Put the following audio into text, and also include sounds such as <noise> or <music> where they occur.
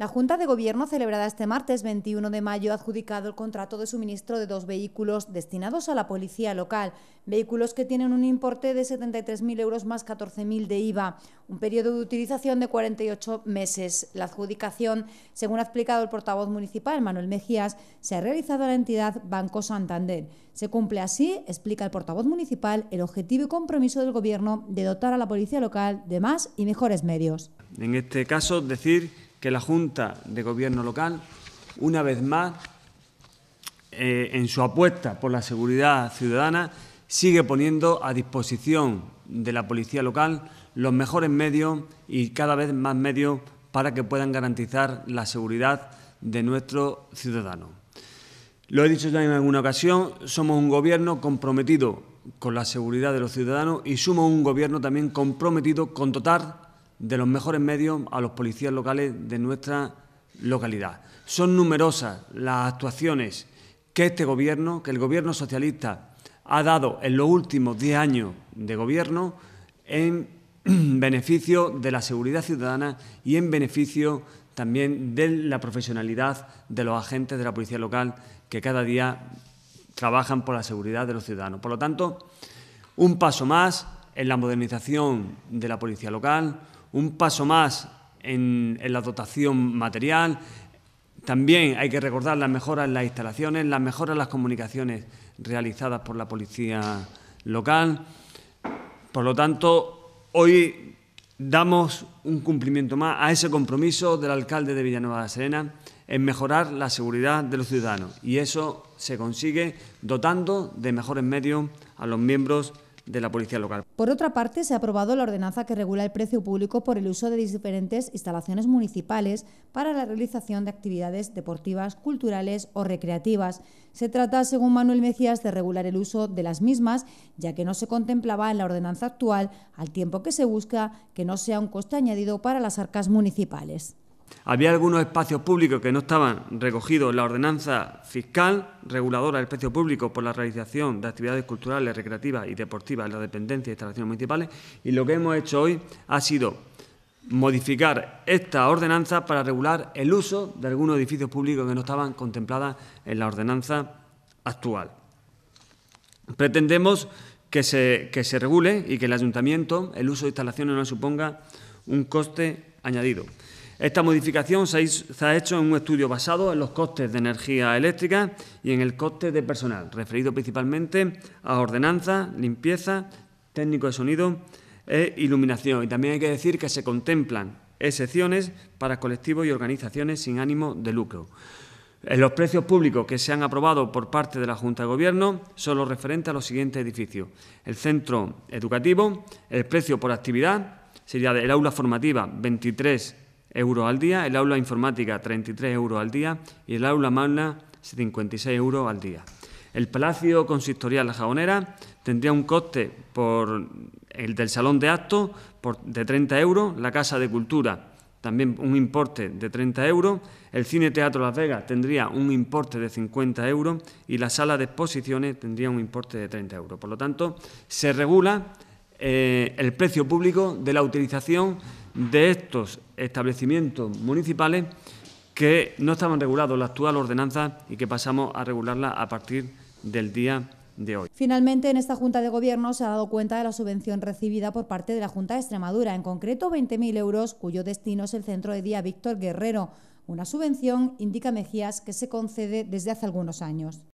La Junta de Gobierno celebrada este martes 21 de mayo ha adjudicado el contrato de suministro de dos vehículos destinados a la policía local, vehículos que tienen un importe de 73.000 euros más 14.000 de IVA, un periodo de utilización de 48 meses. La adjudicación, según ha explicado el portavoz municipal Manuel Mejías, se ha realizado a la entidad Banco Santander. Se cumple así, explica el portavoz municipal, el objetivo y compromiso del Gobierno de dotar a la policía local de más y mejores medios. En este caso, decir que la Junta de Gobierno Local, una vez más, eh, en su apuesta por la seguridad ciudadana, sigue poniendo a disposición de la policía local los mejores medios y cada vez más medios para que puedan garantizar la seguridad de nuestros ciudadanos. Lo he dicho ya en alguna ocasión, somos un gobierno comprometido con la seguridad de los ciudadanos y somos un gobierno también comprometido con dotar de los mejores medios a los policías locales de nuestra localidad. Son numerosas las actuaciones que este gobierno, que el gobierno socialista ha dado en los últimos 10 años de gobierno en <clears throat> beneficio de la seguridad ciudadana y en beneficio también de la profesionalidad de los agentes de la policía local que cada día trabajan por la seguridad de los ciudadanos. Por lo tanto, un paso más en la modernización de la policía local, un paso más en, la dotación material. También hay que recordar las mejoras en las instalaciones, las mejoras en las comunicaciones realizadas por la policía local. Por lo tanto, hoy damos un cumplimiento más a ese compromiso del alcalde de Villanueva de la Serena en mejorar la seguridad de los ciudadanos. Y eso se consigue dotando de mejores medios a los miembros la policía local. Por otra parte, se ha aprobado la ordenanza que regula el precio público por el uso de diferentes instalaciones municipales para la realización de actividades deportivas, culturales o recreativas. Se trata, según Manuel Mecías de regular el uso de las mismas, ya que no se contemplaba en la ordenanza actual, al tiempo que se busca que no sea un coste añadido para las arcas municipales. Había algunos espacios públicos que no estaban recogidos en la ordenanza fiscal reguladora del espacio público por la realización de actividades culturales, recreativas y deportivas en la dependencia de instalaciones municipales y lo que hemos hecho hoy ha sido modificar esta ordenanza para regular el uso de algunos edificios públicos que no estaban contemplados en la ordenanza actual. Pretendemos que que se regule y que el ayuntamiento el uso de instalaciones no suponga un coste añadido. Esta modificación se ha hecho en un estudio basado en los costes de energía eléctrica y en el coste de personal, referido principalmente a ordenanza, limpieza, técnico de sonido e iluminación. Y también hay que decir que se contemplan excepciones para colectivos y organizaciones sin ánimo de lucro. Los precios públicos que se han aprobado por parte de la Junta de Gobierno son los referentes a los siguientes edificios. El centro educativo, el precio por actividad, sería el aula formativa 23 euros al día, el aula informática 33 euros al día y el aula magna 56 euros al día. El Palacio Consistorial La Jabonera... tendría un coste por el del salón de actos de 30 euros, la Casa de Cultura también un importe de 30 euros, el Cine Teatro Las Vegas tendría un importe de 50 euros y la sala de exposiciones tendría un importe de 30 euros. Por lo tanto, se regula eh, el precio público de la utilización de estos establecimientos municipales que no estaban regulados en la actual ordenanza y que pasamos a regularla a partir del día de hoy. Finalmente, en esta Junta de Gobierno se ha dado cuenta de la subvención recibida por parte de la Junta de Extremadura, en concreto 20.000 euros, cuyo destino es el centro de día Víctor Guerrero, una subvención, indica Mejías, que se concede desde hace algunos años.